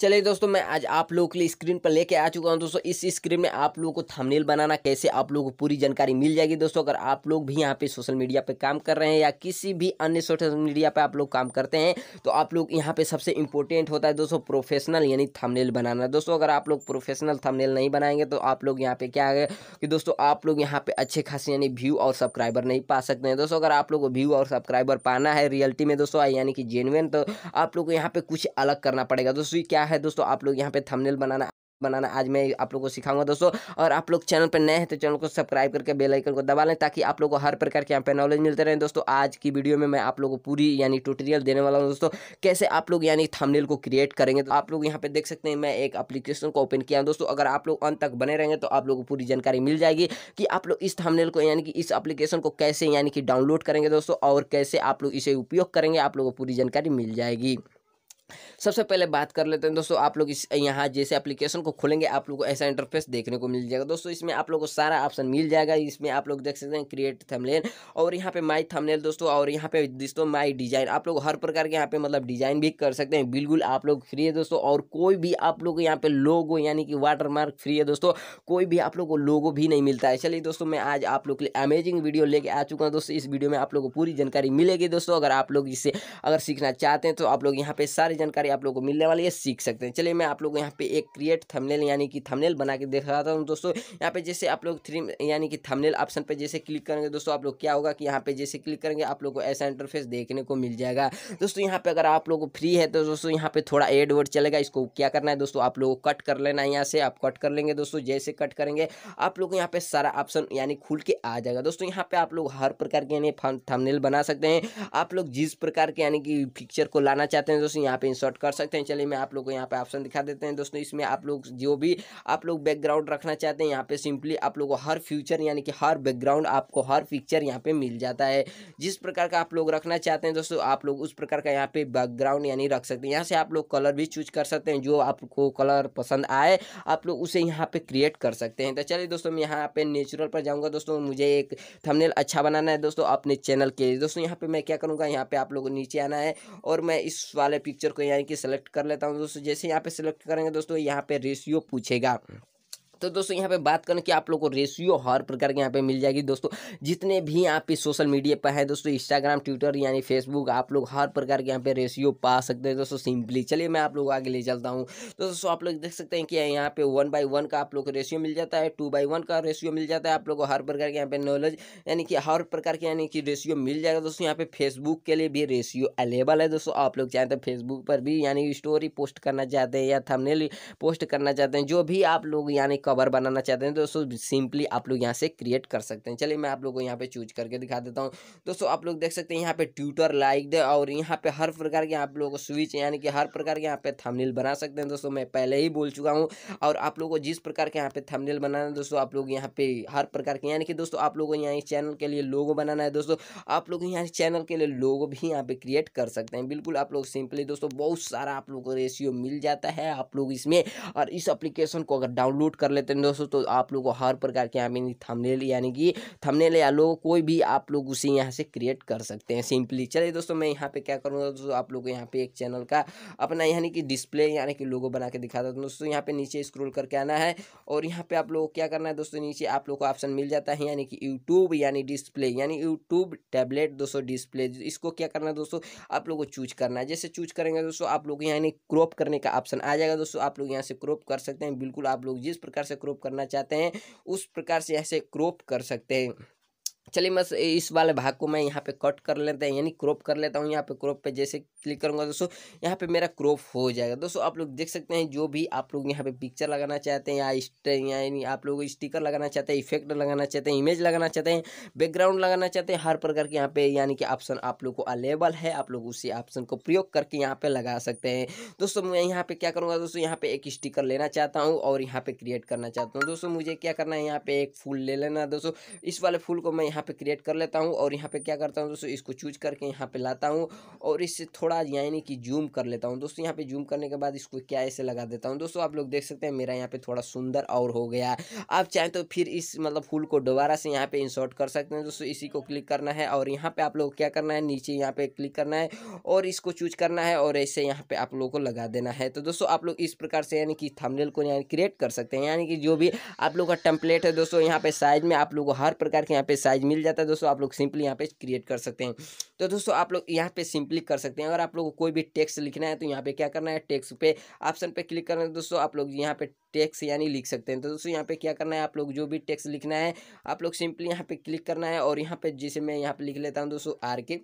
चलिए दोस्तों मैं आज आप लोगों के लिए स्क्रीन पर लेके आ चुका हूँ दोस्तों इस स्क्रीन में आप लोगों को थंबनेल बनाना कैसे आप लोगों को पूरी जानकारी मिल जाएगी दोस्तों अगर आप लोग भी यहाँ पे सोशल मीडिया पे काम कर रहे हैं या किसी भी अन्य सोशल मीडिया पे आप लोग काम करते हैं तो आप लोग यहाँ पे सबसे इंपॉर्टेंट होता है दोस्तों प्रोफेशनल यानी थमनेल बनाना दोस्तों अगर आप लोग प्रोफेशनल थमनेल नहीं बनाएंगे तो आप लोग यहाँ पे क्या है कि दोस्तों आप लोग यहाँ पे अच्छे खासे यानी व्यू और सब्सक्राइबर नहीं पा सकते हैं दोस्तों अगर आप लोग को व्यू और सब्सक्राइबर पाना है रियलिटी में दोस्तों यानी कि जेनुअन तो आप लोग को यहाँ पे कुछ अलग करना पड़ेगा दोस्तों क्या क्या है दोस्तों आप लोग यहाँ पे थंबनेल बनाना बनाना आज मैं आप लोगों को सिखाऊंगा दोस्तों और आप लोग चैनल पर नए हैं तो चैनल को सब्सक्राइब करके बेल आइकन को दबा लें ताकि आप लोगों को हर प्रकार के यहाँ पे नॉलेज मिलते रहे दोस्तों आज की वीडियो में मैं आप लोगों को पूरी यानी ट्यूटोरियल देने वाला हूँ दोस्तों कैसे आप लोग यानी थंबनेल को क्रिएट करेंगे तो आप लोग यहाँ पे देख सकते हैं मैं एक अपलीकेशन को ओपन किया दोस्तों अगर आप लोग अंत तक बने रहेंगे तो आप लोग को पूरी जानकारी मिल जाएगी कि आप लोग इस थंबनेल को यानी कि इस अपलीकेशन को कैसे यानी कि डाउनलोड करेंगे दोस्तों और कैसे आप लोग इसे उपयोग करेंगे आप लोग को पूरी जानकारी मिल जाएगी सबसे पहले बात कर लेते हैं दोस्तों आप लोग इस यहाँ जैसे एप्लीकेशन को खोलेंगे आप लोग को ऐसा इंटरफेस देखने को मिल जाएगा दोस्तों इसमें आप लोग को सारा ऑप्शन मिल जाएगा इसमें आप लोग देख सकते हैं क्रिएट थमलेन और यहाँ पे माई थमलेन दोस्तों और यहाँ पे दोस्तों माई डिजाइन आप लोग हर प्रकार के यहाँ पे मतलब डिजाइन भी कर सकते हैं बिल्कुल आप लोग फ्री है दोस्तों और कोई भी आप लोग यहाँ पे लोगो यानी कि वाटरमार्क फ्री है दोस्तों कोई भी आप लोग को लोगो भी नहीं मिलता है चलिए दोस्तों मैं आज आप लोग के लिए अमेजिंग वीडियो लेके आ चुका हूँ दोस्तों इस वीडियो में आप लोग को पूरी जानकारी मिलेगी दोस्तों अगर आप लोग इससे अगर सीखना चाहते हैं तो आप लोग यहाँ पे सारी जानकारी आप लोग को मिलने वाली है सीख सकते हैं चलिए मैं आप लोग को यहाँ पे एक क्रिएट थंबनेल यानी कि थंबनेल बना के देख रहा था दोस्तों यहाँ पे जैसे आप लोग थ्री यानी कि थंबनेल ऑप्शन पे जैसे क्लिक करेंगे दोस्तों आप लोग क्या होगा कि यहाँ पे जैसे क्लिक करेंगे आप लोग को ऐसा इंटरफेस देखने को मिल जाएगा दोस्तों यहाँ पे अगर आप लोग फ्री है तो दोस्तों यहाँ पे थोड़ा एड वर्ड चलेगा इसको क्या करना है दोस्तों आप लोग कट कर लेना है यहाँ से आप कट कर लेंगे दोस्तों जैसे कट करेंगे आप लोग यहाँ पे सारा ऑप्शन यानी खुल के आ जाएगा दोस्तों यहाँ पे आप लोग हर प्रकार के यानी थंबनेल बना सकते हैं आप लोग जिस प्रकार के यानी कि पिक्चर को लाना चाहते हैं दोस्तों यहाँ पे इंसर्ट कर सकते हैं चलिए मैं आप लोग को यहाँ पे ऑप्शन दिखा देते हैं दोस्तों इसमें आप लोग जो भी आप लोग बैकग्राउंड रखना चाहते हैं यहाँ पे सिंपली आप लोग को हर फ्यूचर यानी कि हर बैकग्राउंड आपको हर पिक्चर यहाँ पे मिल जाता है जिस प्रकार का आप लोग रखना चाहते हैं दोस्तों आप लोग उस प्रकार का यहाँ पे बैकग्राउंड यानी रख सकते हैं यहाँ से आप लोग कलर भी चूज कर सकते हैं जो आपको कलर पसंद आए आप लोग उसे यहाँ पे क्रिएट कर सकते हैं तो चलिए दोस्तों मैं यहाँ पे नेचुरल पर जाऊँगा दोस्तों मुझे एक थमनेल अच्छा बनाना है दोस्तों अपने चैनल के दोस्तों यहाँ पे मैं क्या करूँगा यहाँ पे आप लोग नीचे आना है और मैं इस वाले पिक्चर को यहाँ कि सिलेक्ट कर लेता हूँ दोस्तों जैसे यहाँ पे सिलेक्ट करेंगे दोस्तों यहाँ पे रेशियो पूछेगा तो दोस्तों यहाँ पे बात करें कि आप लोग को रेशियो हर प्रकार के यहाँ पे मिल जाएगी दोस्तों जितने भी आप इस सोशल मीडिया पर है दोस्तों इंस्टाग्राम ट्विटर यानी फेसबुक आप लोग हर प्रकार के यहाँ पे रेशियो पा सकते हैं दोस्तों सिंपली चलिए मैं आप लोग आगे ले चलता हूँ तो दोस्तों आप लोग देख सकते हैं कि यहाँ पे वन बाई वन का आप लोग को रेशियो मिल जाता है टू बाई वन का रेशियो मिल जाता है आप लोग को हर प्रकार के यहाँ पे नॉलेज यानी कि हर प्रकार के यानी कि रेशियो मिल जाएगा दोस्तों यहाँ पे फेसबुक के लिए भी रेशियो अवेलेबल है दोस्तों आप लोग चाहें तो फेसबुक पर भी यानी स्टोरी पोस्ट करना चाहते हैं या थमनेल पोस्ट करना चाहते हैं जो भी आप लोग यानी कवर बनाना चाहते हैं दोस्तों सिंपली आप लोग यहाँ से क्रिएट कर सकते हैं चलिए मैं आप लोग को यहाँ पे चूज करके दिखा देता हूँ दोस्तों आप लोग देख सकते हैं यहाँ पे ट्यूटर लाइक दे और यहाँ पे हर प्रकार के आप लोगों को स्विच यानी कि हर प्रकार के यहाँ पे थमनील बना सकते हैं दोस्तों मैं पहले ही बोल चुका हूँ और आप लोग को जिस प्रकार के यहाँ पे थमनील बनाना है दोस्तों आप लोग यहाँ पे हर प्रकार के यानी कि दोस्तों आप लोग को यहाँ चैनल के लिए लोगो बनाना है दोस्तों आप लोग यहाँ चैनल के लिए लोगो भी यहाँ पे क्रिएट कर सकते हैं बिल्कुल आप लोग सिंपली दोस्तों बहुत सारा आप लोग को रेशियो मिल जाता है आप लोग इसमें और इस अप्लीकेशन को अगर डाउनलोड कर लेते हैं दोस्तों तो आप लोग को हर प्रकार के यहाँ थमनेल यानी कि थमनेल या लोग कोई भी आप लोग उसे यहाँ से क्रिएट कर सकते हैं सिंपली चलिए दोस्तों मैं यहाँ पे क्या करूँगा दोस्तों आप लोग यहाँ पे एक चैनल का अपना यानी कि डिस्प्ले यानी कि लोगो बना के दिखाता हूँ दोस्तों यहाँ पे नीचे स्क्रोल करके आना है और यहाँ पे आप लोग क्या करना है दोस्तों नीचे आप लोग को ऑप्शन मिल जाता है यानी कि यूट्यूब यानी डिस्प्ले यानी यूट्यूब टैबलेट दोस्तों डिस्प्ले इसको क्या करना है दोस्तों आप लोग को चूज करना है जैसे चूज करेंगे दोस्तों आप लोग यानी क्रॉप करने का ऑप्शन आ जाएगा दोस्तों आप लोग यहाँ से क्रॉप कर सकते हैं बिल्कुल आप लोग जिस प्रकार प्रकार से क्रॉप करना चाहते हैं उस प्रकार से ऐसे क्रॉप कर सकते हैं चलिए मैं इस वाले भाग को मैं यहाँ पे कट कर लेते हैं यानी क्रॉप कर लेता हूँ यहाँ पे क्रॉप पे जैसे क्लिक करूँगा दोस्तों यहाँ पे मेरा क्रॉप हो जाएगा दोस्तों आप लोग देख सकते हैं जो भी आप लोग यहाँ पे पिक्चर लगाना चाहते हैं या यानी आप लोग स्टिकर लगाना चाहते हैं इफेक्ट लगाना चाहते हैं इमेज लगाना चाहते हैं बैकग्राउंड लगाना चाहते हैं हर प्रकार के यहाँ पे यानी कि ऑप्शन आप लोग को अवेलेबल है आप लोग उसी ऑप्शन को प्रयोग करके यहाँ पे लगा सकते हैं दोस्तों मैं यहाँ पे क्या करूँगा दोस्तों यहाँ पे एक स्टिकर लेना चाहता हूँ और यहाँ पे क्रिएट करना चाहता हूँ दोस्तों मुझे क्या करना है यहाँ पे एक फूल ले लेना दोस्तों इस वाले फूल को मैं यहाँ पे क्रिएट कर लेता हूँ और यहाँ पे क्या करता हूँ दोस्तों इसको चूज करके यहाँ पे लाता हूँ और इससे थोड़ा यानी कि जूम कर लेता हूँ दोस्तों यहाँ पे जूम करने के बाद इसको क्या ऐसे लगा देता हूँ दोस्तों आप लोग देख सकते हैं मेरा यहाँ पे थोड़ा सुंदर और हो गया आप चाहें तो फिर इस मतलब फूल को दोबारा से यहाँ पे इंसर्ट कर सकते हैं दोस्तों इसी को क्लिक करना है और यहाँ पे आप लोग क्या करना है नीचे यहाँ पे क्लिक करना है और इसको चूज करना है और ऐसे यहाँ पे आप लोगों को लगा देना है तो दोस्तों आप लोग इस प्रकार से यानी कि थमलेल को यानी क्रिएट कर सकते हैं यानी कि जो भी आप लोग का टेम्पलेट है दोस्तों यहाँ पे साइज में आप लोग हर प्रकार के यहाँ पे साइज मिल जाता है दोस्तों आप लोग सिंपली यहाँ पे क्रिएट कर सकते हैं तो दोस्तों आप लोग यहाँ पे सिंपली कर सकते हैं अगर आप लोग को कोई भी टेक्स्ट लिखना है तो यहाँ पे क्या करना है टेक्स्ट पे ऑप्शन पे क्लिक करना है दोस्तों आप लोग यहाँ पे टेक्स यानी लिख सकते हैं तो दोस्तों यहाँ पे क्या करना है आप लोग जो भी टेक्स लिखना है आप लोग सिंपली यहाँ पे क्लिक करना है और यहाँ पे जिसे मैं यहाँ पे लिख लेता हूँ दोस्तों आर के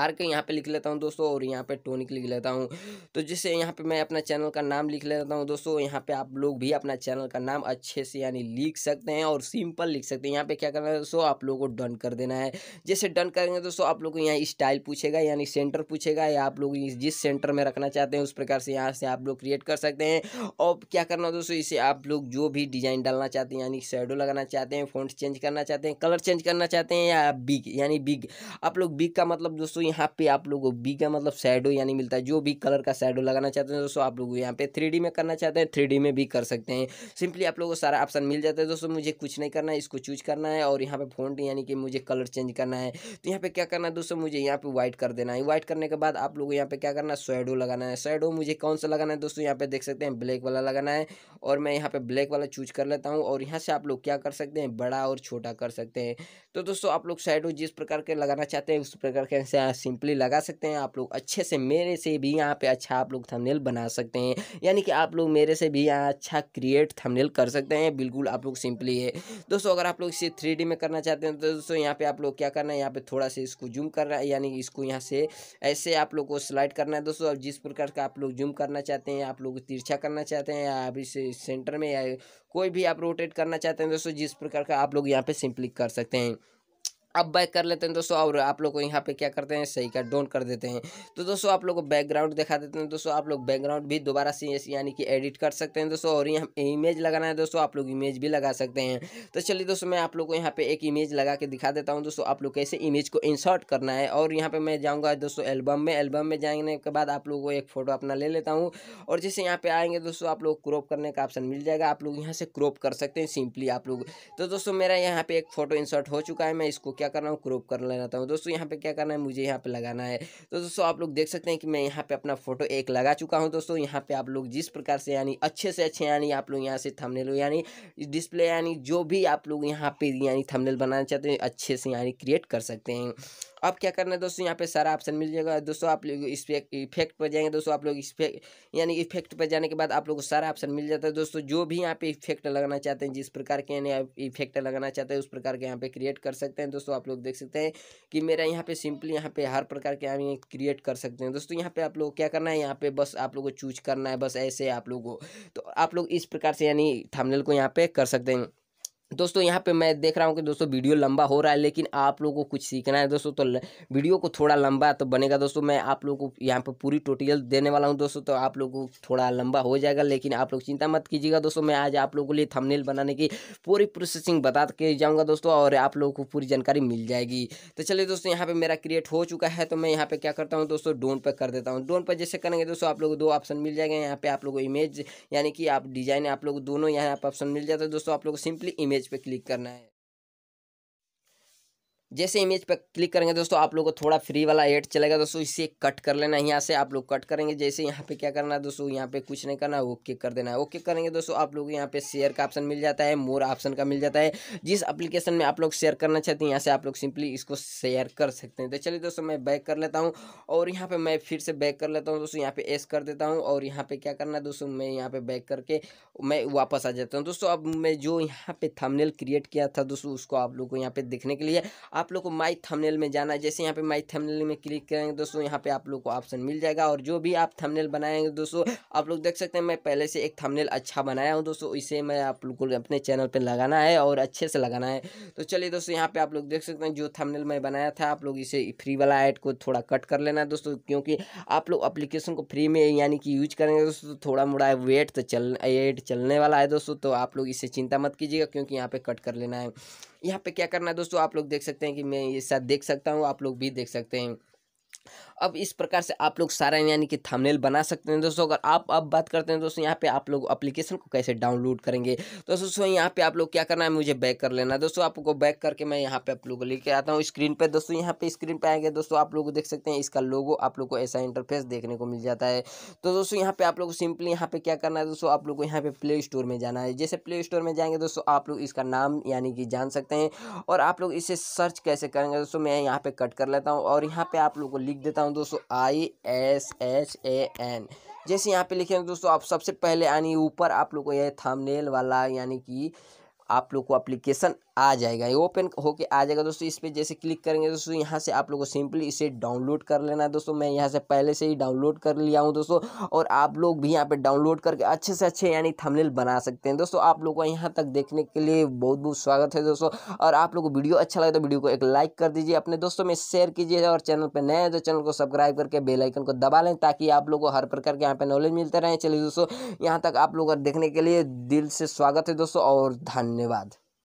आर के यहाँ पे लिख लेता हूँ दोस्तों और यहाँ पे टोनिक लिख लेता हूँ तो जिससे यहाँ पे मैं अपना चैनल का नाम लिख लेता हूँ दोस्तों यहाँ पे आप लोग भी अपना चैनल का नाम अच्छे से यानी लिख सकते हैं और सिंपल लिख सकते हैं यहाँ पे क्या करना है दोस्तों आप लोगों को डन कर देना है जैसे डन करेंगे दोस्तों आप लोग को यहाँ स्टाइल पूछेगा यानी सेंटर पूछेगा या आप लोग जिस सेंटर में रखना चाहते हैं उस प्रकार से यहाँ से आप लोग क्रिएट कर सकते हैं और क्या करना दोस्तों इसे आप लोग जो भी डिजाइन डालना चाहते हैं यानी शेडो लगाना चाहते हैं फोन चेंज करना चाहते हैं कलर चेंज करना चाहते हैं या बिग यानी बिग आप लोग बिग का मतलब दोस्तों दोस्तों यहाँ पे आप लोगों बी का मतलब शेडो यानी मिलता है जो भी कलर का शेडो लगाना चाहते हैं दोस्तों आप लोग यहाँ पे थ्री में करना चाहते हैं थ्री में भी कर सकते हैं सिंपली आप लोगों को सारा ऑप्शन मिल जाता है दोस्तों मुझे कुछ नहीं करना है इसको चूज करना है और यहाँ पे फोन यानी कि मुझे कलर चेंज करना है तो यहाँ पे क्या करना है दोस्तों मुझे यहाँ पे व्हाइट कर देना है व्हाइट करने के बाद आप लोगों यहाँ पे क्या करना है शेडो लगाना है शेडो मुझे कौन सा लगाना है दोस्तों यहाँ पे देख सकते हैं ब्लैक वाला लगाना है और मैं यहाँ पे ब्लैक वाला चूज कर लेता हूँ और यहाँ से आप लोग क्या कर सकते हैं बड़ा और छोटा कर सकते हैं तो दोस्तों आप लोग शेडो जिस प्रकार के लगाना चाहते हैं उस प्रकार के सिंपली लगा सकते हैं आप लोग अच्छे से मेरे से भी यहाँ पे अच्छा आप लोग थंबनेल बना सकते हैं यानी कि आप लोग मेरे से भी यहाँ अच्छा क्रिएट थंबनेल कर सकते हैं बिल्कुल आप लोग सिंपली है दोस्तों अगर आप लोग इसे थ्री में करना चाहते हैं तो दोस्तों यहाँ पर आप लोग क्या करना है यहाँ पर थोड़ा सा इसको जूम करना है यानी इसको यहाँ से ऐसे आप लोग को स्लाइड करना है दोस्तों जिस प्रकार का आप लोग जूम करना चाहते हैं आप लोग तिरछा करना चाहते हैं या आप सेंटर में या कोई भी आप रोटेट करना चाहते हैं दोस्तों जिस प्रकार का आप लोग यहाँ पे सिंपली कर सकते हैं अब बैक कर लेते हैं दोस्तों और आप लोग को यहाँ पे क्या करते हैं सही का डोंट कर देते हैं तो दोस्तों आप लोग को बैकग्राउंड दिखा देते हैं दोस्तों आप लोग बैकग्राउंड भी दोबारा से e यानी कि एडिट कर सकते हैं दोस्तों और यहाँ इमेज लगाना है दोस्तों आप लोग इमेज भी लगा सकते हैं तो चलिए दोस्तों मैं आप लोग को यहाँ पे एक इमेज लगा के दिखा देता हूँ दोस्तों आप लोग कैसे इमेज को इंसर्ट करना है और यहाँ पर मैं जाऊँगा दोस्तों एल्बम में एल्बम में जाने के बाद आप लोग को एक फ़ोटो अपना ले लेता हूँ और जैसे यहाँ पर आएंगे दोस्तों आप लोग क्रॉप करने का ऑप्शन मिल जाएगा आप लोग यहाँ से क्रॉप कर सकते हैं सिंपली आप लोग तो दोस्तों मेरा यहाँ पे एक फ़ोटो इंसर्ट हो चुका है मैं इसको क्या करना हूँ क्रॉप कर लेना था हूँ दोस्तों यहाँ पे क्या करना है मुझे यहाँ पे लगाना है तो दोस्तों आप लोग देख सकते हैं कि मैं यहाँ पे अपना फोटो एक लगा चुका हूँ दोस्तों यहाँ पे आप लोग जिस प्रकार से यानी अच्छे से अच्छे यानी आप लोग यहाँ से थमनेल यानी डिस्प्ले यानी जो भी आप लोग यहाँ पे यानी थमनेल बनाना चाहते हैं अच्छे से यानी क्रिएट कर सकते हैं अब क्या करना है दोस्तों यहाँ पे सारा ऑप्शन मिल जाएगा दोस्तों आप लोग इस पे इफेक्ट पर जाएंगे दोस्तों आप लोग इस पे यानी इफेक्ट पर जाने के बाद आप लोग को सारा ऑप्शन मिल जाता है दोस्तों जो भी यहाँ पे इफेक्ट लगाना चाहते हैं जिस प्रकार के यानी इफेक्ट लगाना चाहते हैं उस प्रकार के यहाँ पे क्रिएट कर सकते हैं दोस्तों आप लोग देख सकते हैं कि मेरा यहाँ पे सिंपली यहाँ पे हर प्रकार के हम क्रिएट कर सकते हैं दोस्तों यहाँ पे आप लोग क्या करना है यहाँ पे बस आप लोग को चूज करना है बस ऐसे आप लोग को तो आप लोग इस प्रकार से यानी थमनेल को यहाँ पे कर सकते हैं दोस्तों यहाँ पे मैं देख रहा हूँ कि दोस्तों वीडियो लंबा हो रहा है लेकिन आप लोगों को कुछ सीखना है दोस्तों तो वीडियो को थोड़ा लंबा तो बनेगा दोस्तों मैं आप लोगों को यहाँ पे पूरी टोटल देने वाला हूँ दोस्तों तो आप लोगों को थोड़ा लंबा हो जाएगा लेकिन आप लोग चिंता मत कीजिएगा दोस्तों मैं आज आप लोगों के लिए थमनेल बनाने की पूरी प्रोसेसिंग बता के जाऊँगा दोस्तों और आप लोगों को पूरी जानकारी मिल जाएगी तो चलिए दोस्तों यहाँ पर मेरा क्रिएट हो चुका है तो मैं यहाँ पर क्या करता हूँ दोस्तों डोन पर कर देता हूँ डोन पर जैसे करेंगे दोस्तों आप लोग दो ऑप्शन मिल जाएंगे यहाँ पर आप लोग इमेज यानी कि आप डिजाइन आप लोग दोनों यहाँ पर ऑप्शन मिल जाता है दोस्तों आप लोग सिंपली इमेज पेज पे क्लिक करना है जैसे इमेज पर क्लिक करेंगे दोस्तों आप लोग को थोड़ा फ्री वाला एड चलेगा दोस्तों इसे कट कर लेना है यहाँ से आप लोग कट करेंगे जैसे यहाँ पे क्या करना है दोस्तों यहाँ पे कुछ नहीं करना है ओके कर देना है ओके करेंगे दोस्तों आप लोग यहाँ पे शेयर का ऑप्शन मिल जाता है मोर ऑप्शन का मिल जाता है जिस अप्लीकेशन में आप लोग शेयर करना चाहते हैं यहाँ से आप लोग सिंपली इसको शेयर कर सकते हैं तो चलिए दोस्तों मैं बैक कर लेता हूँ और यहाँ पर मैं फिर से बैक कर लेता हूँ दोस्तों यहाँ पे एस कर देता हूँ और यहाँ पर क्या करना है दोस्तों मैं यहाँ पर बैक करके मैं वापस आ जाता हूँ दोस्तों अब मैं जो यहाँ पर थमनेल क्रिएट किया था दोस्तों उसको आप लोग को यहाँ पे देखने के लिए आप लोग को माई थंबनेल में जाना है जैसे यहाँ पे माई थंबनेल में क्लिक करेंगे दोस्तों यहाँ पे आप लोग को ऑप्शन मिल जाएगा और जो भी आप थंबनेल बनाएंगे दोस्तों आप लोग देख सकते हैं मैं पहले से एक थंबनेल अच्छा बनाया हूँ दोस्तों इसे मैं आप लोग को अपने चैनल पर लगाना है और अच्छे से लगाना है तो चलिए दोस्तों यहाँ पर आप लोग देख सकते हैं जो थमनेल मैं बनाया था आप लोग इसे फ्री वाला ऐड को थोड़ा कट कर लेना दोस्तों क्योंकि आप लोग अप्लीकेशन को फ्री में यानी कि यूज करेंगे दोस्तों तो थोड़ा मोड़ा वेट तो चल एड चलने वाला है दोस्तों तो आप लोग इसे चिंता मत कीजिएगा क्योंकि यहाँ पे कट कर लेना है यहाँ पे क्या करना है दोस्तों आप लोग देख सकते हैं हैं कि मैं ये साथ देख सकता हूँ आप लोग भी देख सकते हैं अब इस प्रकार से आप लोग सारा यानी कि थंबनेल बना सकते हैं दोस्तों अगर आप अब बात करते हैं दोस्तों यहाँ पे आप लोग अप्लीकेशन को कैसे डाउनलोड करेंगे तो दोस्तों यहाँ पे आप लोग क्या करना है मुझे बैक कर लेना दोस्तों आपको बैक करके मैं यहाँ पे आप लोग लेके आता हूँ स्क्रीन पर दोस्तों यहाँ पे स्क्रीन पर आएंगे दोस्तों आप लोग देख सकते हैं इसका लोगो आप लोग को ऐसा इंटरफेस देखने को मिल जाता है तो दोस्तों यहाँ पे आप लोग सिंपली यहाँ पे क्या करना है दोस्तों आप लोग को यहाँ पे प्ले स्टोर में जाना है जैसे प्ले स्टोर में जाएंगे दोस्तों आप लोग इसका नाम यानी कि जान सकते हैं और आप लोग इसे सर्च कैसे करेंगे दोस्तों मैं यहाँ पे कट कर लेता हूँ और यहाँ पे आप लोग को लिख देता हूँ हूँ दोस्तों I S H A N जैसे यहाँ पे लिखेंगे दोस्तों आप सबसे पहले यानी ऊपर आप लोग को यह थंबनेल वाला यानी कि आप लोग को एप्लीकेशन आ जाएगा ये ओपन होके आ जाएगा दोस्तों इस पर जैसे क्लिक करेंगे दोस्तों यहाँ से आप लोग को सिंपली इसे डाउनलोड कर लेना है दोस्तों मैं यहाँ से पहले से ही डाउनलोड कर लिया हूँ दोस्तों और आप लोग भी यहाँ पे डाउनलोड करके अच्छे से अच्छे यानी थंबनेल बना सकते हैं दोस्तों आप लोग को यहाँ तक देखने के लिए बहुत बहुत स्वागत है दोस्तों और आप लोग को वीडियो अच्छा लगे तो वीडियो को एक लाइक कर दीजिए अपने दोस्तों में शेयर कीजिए और चैनल पर नए तो चैनल को सब्सक्राइब करके बेलाइकन को दबा लें ताकि आप लोग को हर प्रकार के यहाँ पर नॉलेज मिलते रहे चलिए दोस्तों यहाँ तक आप लोग देखने के लिए दिल से स्वागत है दोस्तों और धन्यवाद धन्यवाद